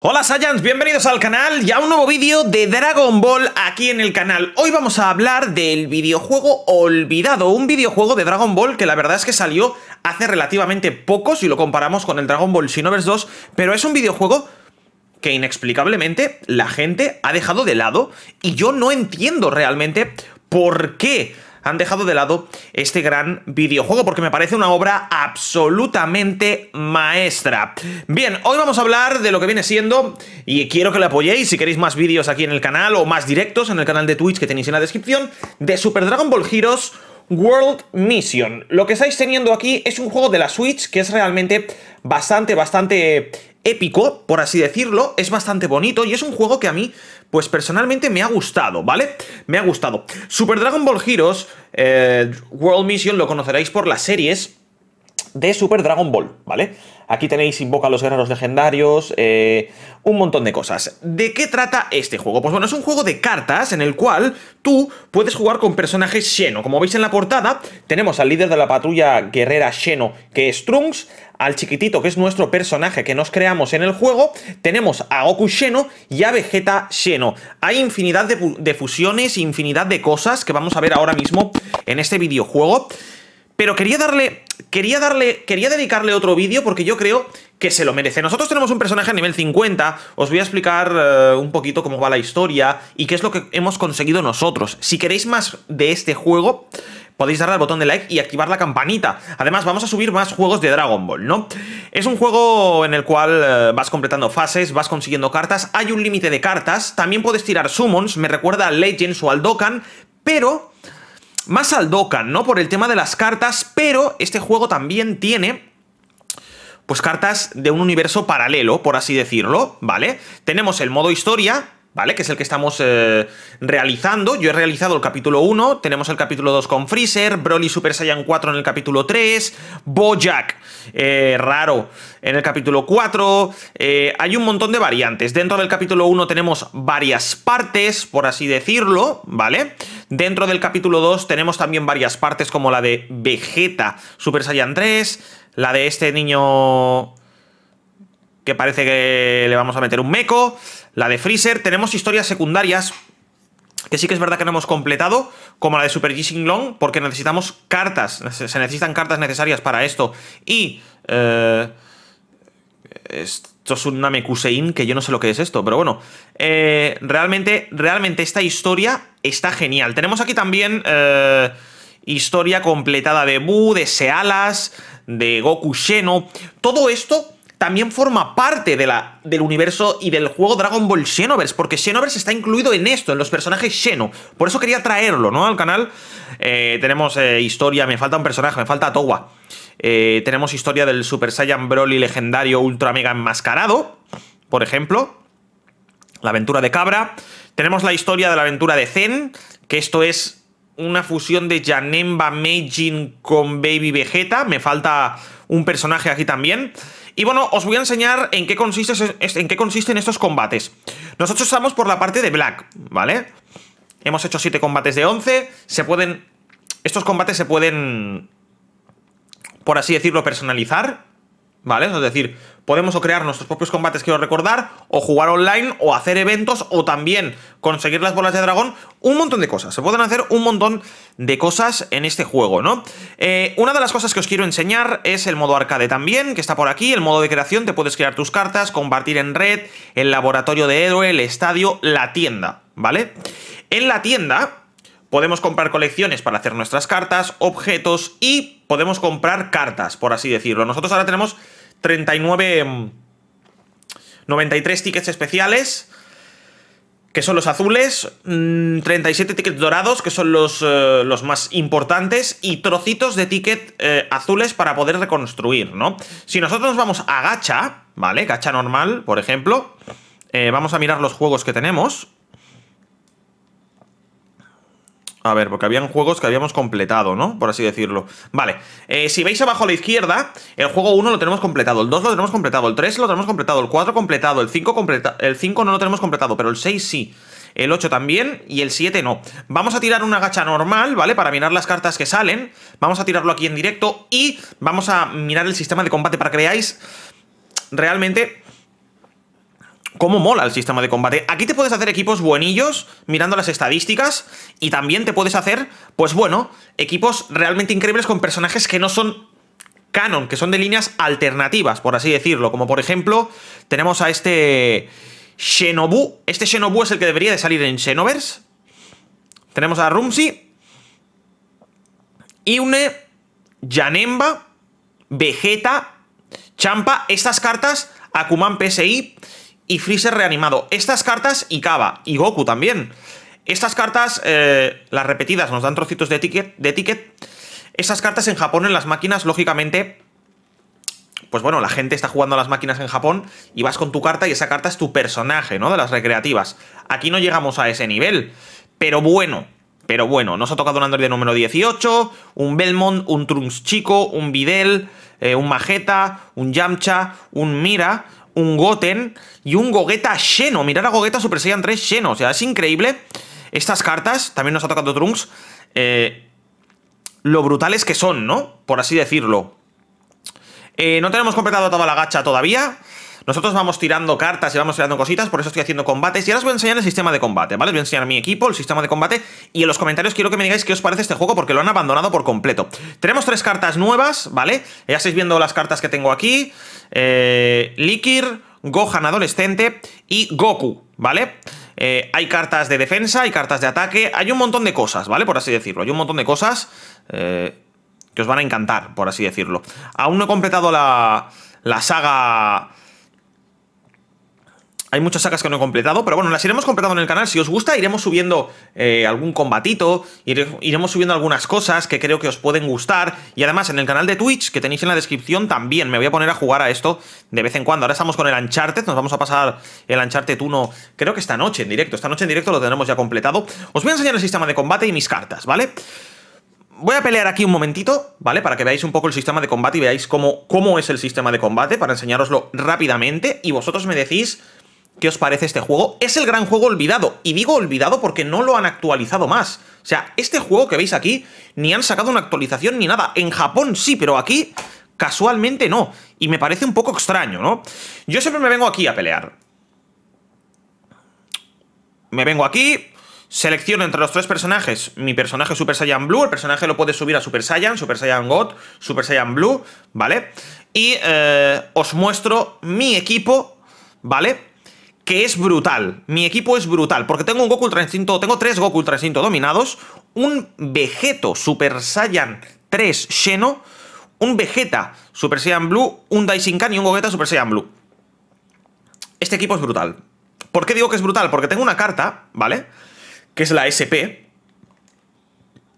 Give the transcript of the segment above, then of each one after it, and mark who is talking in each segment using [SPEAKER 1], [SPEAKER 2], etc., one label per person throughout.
[SPEAKER 1] Hola Saiyans, bienvenidos al canal y a un nuevo vídeo de Dragon Ball aquí en el canal. Hoy vamos a hablar del videojuego olvidado, un videojuego de Dragon Ball que la verdad es que salió hace relativamente poco si lo comparamos con el Dragon Ball Xenoverse 2, pero es un videojuego que inexplicablemente la gente ha dejado de lado y yo no entiendo realmente por qué han dejado de lado este gran videojuego porque me parece una obra absolutamente maestra. Bien, hoy vamos a hablar de lo que viene siendo, y quiero que le apoyéis si queréis más vídeos aquí en el canal o más directos en el canal de Twitch que tenéis en la descripción, de Super Dragon Ball Heroes World Mission. Lo que estáis teniendo aquí es un juego de la Switch que es realmente bastante, bastante épico, por así decirlo, es bastante bonito y es un juego que a mí pues personalmente me ha gustado, ¿vale? Me ha gustado. Super Dragon Ball Heroes, eh, World Mission lo conoceréis por las series, de Super Dragon Ball, ¿vale? Aquí tenéis Invoca a los Guerreros Legendarios, eh, un montón de cosas. ¿De qué trata este juego? Pues bueno, es un juego de cartas en el cual tú puedes jugar con personajes Xeno. Como veis en la portada, tenemos al líder de la patrulla guerrera Xeno, que es Trunks, al chiquitito, que es nuestro personaje que nos creamos en el juego, tenemos a Goku Xeno y a Vegeta Xeno. Hay infinidad de, de fusiones, infinidad de cosas que vamos a ver ahora mismo en este videojuego. Pero quería darle. Quería darle. Quería dedicarle otro vídeo porque yo creo que se lo merece. Nosotros tenemos un personaje a nivel 50. Os voy a explicar eh, un poquito cómo va la historia y qué es lo que hemos conseguido nosotros. Si queréis más de este juego, podéis darle al botón de like y activar la campanita. Además, vamos a subir más juegos de Dragon Ball, ¿no? Es un juego en el cual eh, vas completando fases, vas consiguiendo cartas, hay un límite de cartas, también puedes tirar summons, me recuerda a Legends o al Dokkan, pero más al ¿no? Por el tema de las cartas, pero este juego también tiene pues cartas de un universo paralelo, por así decirlo, ¿vale? Tenemos el modo historia, ¿vale? Que es el que estamos eh, realizando. Yo he realizado el capítulo 1, tenemos el capítulo 2 con Freezer, Broly Super Saiyan 4 en el capítulo 3, Bojack, eh, raro, en el capítulo 4. Eh, hay un montón de variantes. Dentro del capítulo 1 tenemos varias partes, por así decirlo, ¿vale? Dentro del capítulo 2 tenemos también varias partes, como la de Vegeta Super Saiyan 3, la de este niño que parece que le vamos a meter un meco. La de Freezer, tenemos historias secundarias que sí que es verdad que no hemos completado, como la de Super G Long, porque necesitamos cartas, se necesitan cartas necesarias para esto. Y... Eh, esto es un Namekusein, que yo no sé lo que es esto, pero bueno. Eh, realmente, realmente esta historia está genial. Tenemos aquí también... Eh, historia completada de Buu, de Sealas, de Goku Sheno. Todo esto también forma parte de la, del universo y del juego Dragon Ball Xenoverse, porque Xenoverse está incluido en esto, en los personajes Xeno. Por eso quería traerlo, ¿no? Al canal eh, tenemos eh, historia, me falta un personaje, me falta Towa. Eh, tenemos historia del Super Saiyan Broly legendario Ultra Mega enmascarado, por ejemplo. La aventura de Cabra. Tenemos la historia de la aventura de Zen, que esto es una fusión de Janemba Meijin con Baby Vegeta. Me falta un personaje aquí también. Y bueno, os voy a enseñar en qué, en qué consisten estos combates. Nosotros estamos por la parte de Black, ¿vale? Hemos hecho 7 combates de 11. Se pueden... Estos combates se pueden, por así decirlo, personalizar, ¿vale? Es decir, podemos o crear nuestros propios combates, quiero recordar, o jugar online, o hacer eventos, o también conseguir las bolas de dragón, un montón de cosas. Se pueden hacer un montón de cosas en este juego, ¿no? Eh, una de las cosas que os quiero enseñar es el modo arcade también, que está por aquí, el modo de creación, te puedes crear tus cartas, compartir en red, el laboratorio de héroe, el estadio, la tienda, ¿vale? En la tienda... Podemos comprar colecciones para hacer nuestras cartas, objetos y podemos comprar cartas, por así decirlo. Nosotros ahora tenemos 39... 93 mm, tickets especiales, que son los azules, 37 mm, tickets dorados, que son los, eh, los más importantes, y trocitos de ticket eh, azules para poder reconstruir, ¿no? Si nosotros vamos a gacha, ¿vale? Gacha normal, por ejemplo, eh, vamos a mirar los juegos que tenemos. A ver, porque habían juegos que habíamos completado, ¿no? Por así decirlo. Vale, eh, si veis abajo a la izquierda, el juego 1 lo tenemos completado, el 2 lo tenemos completado, el 3 lo tenemos completado, el 4 completado, el 5 el 5 no lo tenemos completado, pero el 6 sí. El 8 también y el 7 no. Vamos a tirar una gacha normal, ¿vale? Para mirar las cartas que salen. Vamos a tirarlo aquí en directo y vamos a mirar el sistema de combate para que veáis realmente cómo mola el sistema de combate. Aquí te puedes hacer equipos buenillos mirando las estadísticas y también te puedes hacer, pues bueno, equipos realmente increíbles con personajes que no son canon, que son de líneas alternativas, por así decirlo. Como por ejemplo, tenemos a este Shenobu. Este Shenobu es el que debería de salir en Xenoverse. Tenemos a Rumsi. Iune, Yanemba, Vegeta, Champa. Estas cartas, Akuman PSI y Freezer reanimado. Estas cartas y Kaba, y Goku también. Estas cartas, eh, las repetidas, nos dan trocitos de ticket, de ticket. Estas cartas en Japón, en las máquinas, lógicamente, pues bueno, la gente está jugando a las máquinas en Japón y vas con tu carta y esa carta es tu personaje, ¿no? De las recreativas. Aquí no llegamos a ese nivel, pero bueno, pero bueno, nos ha tocado un Android de número 18, un Belmont, un Trunks chico, un Videl, eh, un Majeta, un Yamcha, un Mira, un Goten y un Gogeta lleno. Mirar a Gogeta Super Saiyan 3 lleno. O sea, es increíble. Estas cartas, también nos ha tocado Trunks, eh, lo brutales que son, ¿no? Por así decirlo. Eh, no tenemos completado toda la gacha todavía. Nosotros vamos tirando cartas y vamos tirando cositas, por eso estoy haciendo combates. Y ahora os voy a enseñar el sistema de combate, ¿vale? Os voy a enseñar mi equipo, el sistema de combate. Y en los comentarios quiero que me digáis qué os parece este juego, porque lo han abandonado por completo. Tenemos tres cartas nuevas, ¿vale? Ya estáis viendo las cartas que tengo aquí. Eh, Likir, Gohan adolescente y Goku, ¿vale? Eh, hay cartas de defensa, hay cartas de ataque, hay un montón de cosas, ¿vale? Por así decirlo, hay un montón de cosas eh, que os van a encantar, por así decirlo. Aún no he completado la, la saga hay muchas sacas que no he completado, pero bueno, las iremos completando en el canal. Si os gusta, iremos subiendo eh, algún combatito, iremos subiendo algunas cosas que creo que os pueden gustar. Y además, en el canal de Twitch, que tenéis en la descripción, también me voy a poner a jugar a esto de vez en cuando. Ahora estamos con el Uncharted, nos vamos a pasar el Uncharted 1, creo que esta noche en directo. Esta noche en directo lo tenemos ya completado. Os voy a enseñar el sistema de combate y mis cartas, ¿vale? Voy a pelear aquí un momentito, ¿vale? Para que veáis un poco el sistema de combate y veáis cómo, cómo es el sistema de combate, para enseñároslo rápidamente. Y vosotros me decís ¿Qué os parece este juego? Es el gran juego olvidado, y digo olvidado porque no lo han actualizado más. O sea, este juego que veis aquí, ni han sacado una actualización ni nada. En Japón sí, pero aquí casualmente no. Y me parece un poco extraño, ¿no? Yo siempre me vengo aquí a pelear. Me vengo aquí, Selecciono entre los tres personajes mi personaje Super Saiyan Blue. El personaje lo puedes subir a Super Saiyan, Super Saiyan God, Super Saiyan Blue, ¿vale? Y eh, os muestro mi equipo, ¿vale? que es brutal. Mi equipo es brutal, porque tengo un Goku Ultra Instinto, tengo tres Goku Ultra Instinto dominados, un Vegeto Super Saiyan 3 Sheno, un Vegeta Super Saiyan Blue, un Daishinkan y un Gogeta Super Saiyan Blue. Este equipo es brutal. ¿Por qué digo que es brutal? Porque tengo una carta, ¿vale? Que es la SP.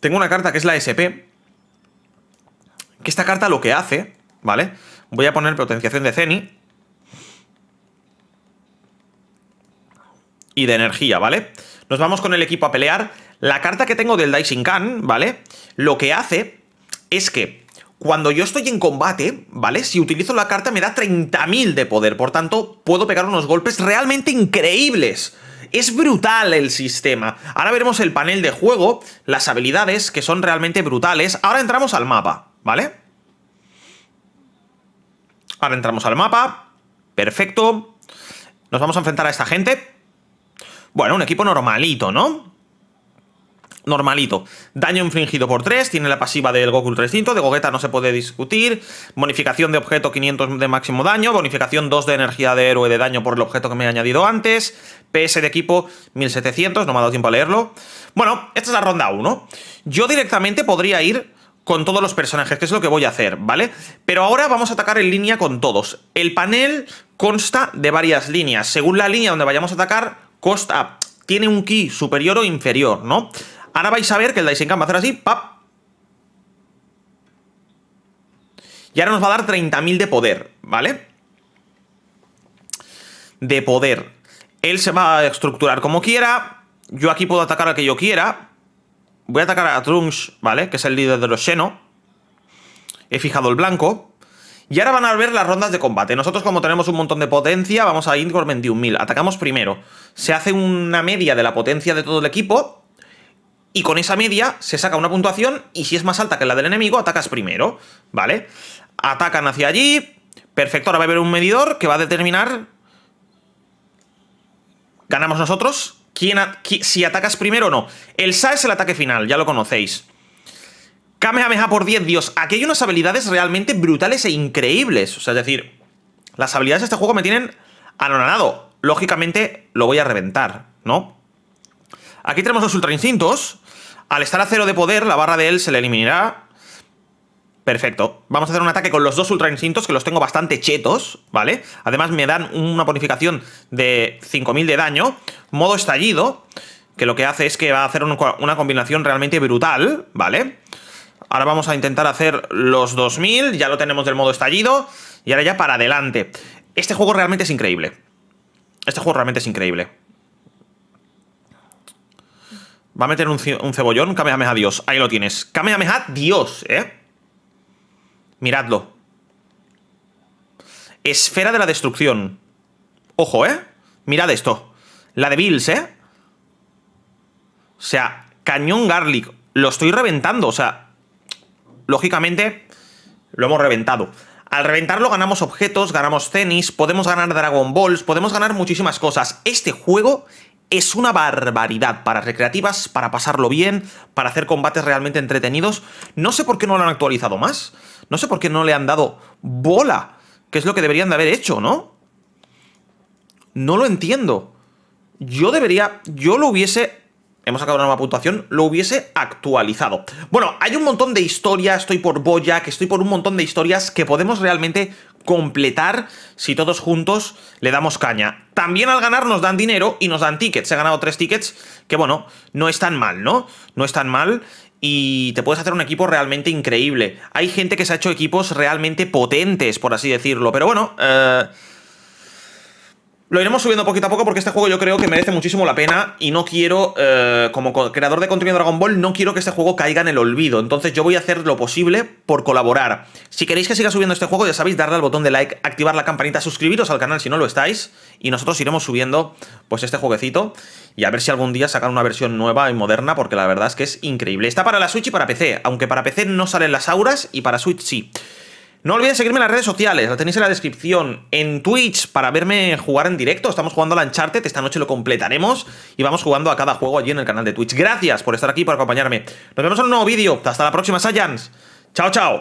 [SPEAKER 1] Tengo una carta que es la SP. Que esta carta lo que hace, ¿vale? Voy a poner potenciación de Zeni y de energía, ¿vale? Nos vamos con el equipo a pelear. La carta que tengo del Khan, ¿vale? Lo que hace es que cuando yo estoy en combate, ¿vale? Si utilizo la carta me da 30.000 de poder, por tanto puedo pegar unos golpes realmente increíbles. Es brutal el sistema. Ahora veremos el panel de juego, las habilidades, que son realmente brutales. Ahora entramos al mapa, ¿vale? Ahora entramos al mapa. Perfecto. Nos vamos a enfrentar a esta gente. Bueno, un equipo normalito, ¿no? normalito. Daño infringido por 3, tiene la pasiva del Goku 300, de Gogeta no se puede discutir, bonificación de objeto 500 de máximo daño, bonificación 2 de energía de héroe de daño por el objeto que me he añadido antes, PS de equipo 1700, no me ha dado tiempo a leerlo. Bueno, esta es la ronda 1. Yo directamente podría ir con todos los personajes, que es lo que voy a hacer, ¿vale? Pero ahora vamos a atacar en línea con todos. El panel consta de varias líneas. Según la línea donde vayamos a atacar, costa tiene un ki superior o inferior, ¿no? Ahora vais a ver que el Daisenkan va a hacer así, ¡pap! Y ahora nos va a dar 30.000 de poder, ¿vale? De poder. Él se va a estructurar como quiera. Yo aquí puedo atacar al que yo quiera. Voy a atacar a Trunks, ¿vale? Que es el líder de los Xeno. He fijado el blanco. Y ahora van a ver las rondas de combate. Nosotros como tenemos un montón de potencia, vamos a ir por 21.000. Atacamos primero. Se hace una media de la potencia de todo el equipo. Y con esa media se saca una puntuación y si es más alta que la del enemigo, atacas primero. ¿Vale? Atacan hacia allí. Perfecto, ahora va a haber un medidor que va a determinar... ¿Ganamos nosotros? si atacas primero o no. El SA es el ataque final, ya lo conocéis. Kamehameha por 10, Dios, aquí hay unas habilidades realmente brutales e increíbles. O sea, es decir, las habilidades de este juego me tienen anonadado. Lógicamente lo voy a reventar, ¿no? Aquí tenemos los Ultra Instintos. Al estar a cero de poder, la barra de él se le eliminará. Perfecto. Vamos a hacer un ataque con los dos Ultra Instintos, que los tengo bastante chetos, ¿vale? Además me dan una bonificación de 5000 de daño. Modo estallido, que lo que hace es que va a hacer una combinación realmente brutal, ¿vale? Ahora vamos a intentar hacer los 2000, ya lo tenemos del modo estallido, y ahora ya para adelante. Este juego realmente es increíble. Este juego realmente es increíble. Va a meter un, cebollón, un cebollón, Kamehameha Dios. Ahí lo tienes. Kamehameha Dios, ¿eh? Miradlo. Esfera de la destrucción. Ojo, ¿eh? Mirad esto. La de Bills, ¿eh? O sea, cañón garlic. Lo estoy reventando, o sea lógicamente, lo hemos reventado. Al reventarlo ganamos objetos, ganamos tenis, podemos ganar Dragon Balls, podemos ganar muchísimas cosas. Este juego es una barbaridad para recreativas, para pasarlo bien, para hacer combates realmente entretenidos. No sé por qué no lo han actualizado más. No sé por qué no le han dado bola, que es lo que deberían de haber hecho, ¿no? No lo entiendo. Yo debería, yo lo hubiese hemos sacado una nueva puntuación, lo hubiese actualizado. Bueno, hay un montón de historias, estoy por que estoy por un montón de historias que podemos realmente completar si todos juntos le damos caña. También al ganar nos dan dinero y nos dan tickets. He ganado tres tickets que, bueno, no es tan mal, ¿no? No es tan mal y te puedes hacer un equipo realmente increíble. Hay gente que se ha hecho equipos realmente potentes, por así decirlo, pero bueno... Eh, lo iremos subiendo poquito a poco porque este juego yo creo que merece muchísimo la pena y no quiero, eh, como creador de contenido de Dragon Ball, no quiero que este juego caiga en el olvido. Entonces yo voy a hacer lo posible por colaborar. Si queréis que siga subiendo este juego, ya sabéis, darle al botón de like, activar la campanita, suscribiros al canal si no lo estáis y nosotros iremos subiendo pues este jueguecito y a ver si algún día sacan una versión nueva y moderna porque la verdad es que es increíble. Está para la Switch y para PC, aunque para PC no salen las auras y para Switch sí. No olvides seguirme en las redes sociales, la tenéis en la descripción. En Twitch para verme jugar en directo. Estamos jugando la Uncharted, esta noche lo completaremos y vamos jugando a cada juego allí en el canal de Twitch. Gracias por estar aquí, por acompañarme. Nos vemos en un nuevo vídeo. Hasta la próxima, Saiyans. Chao, chao.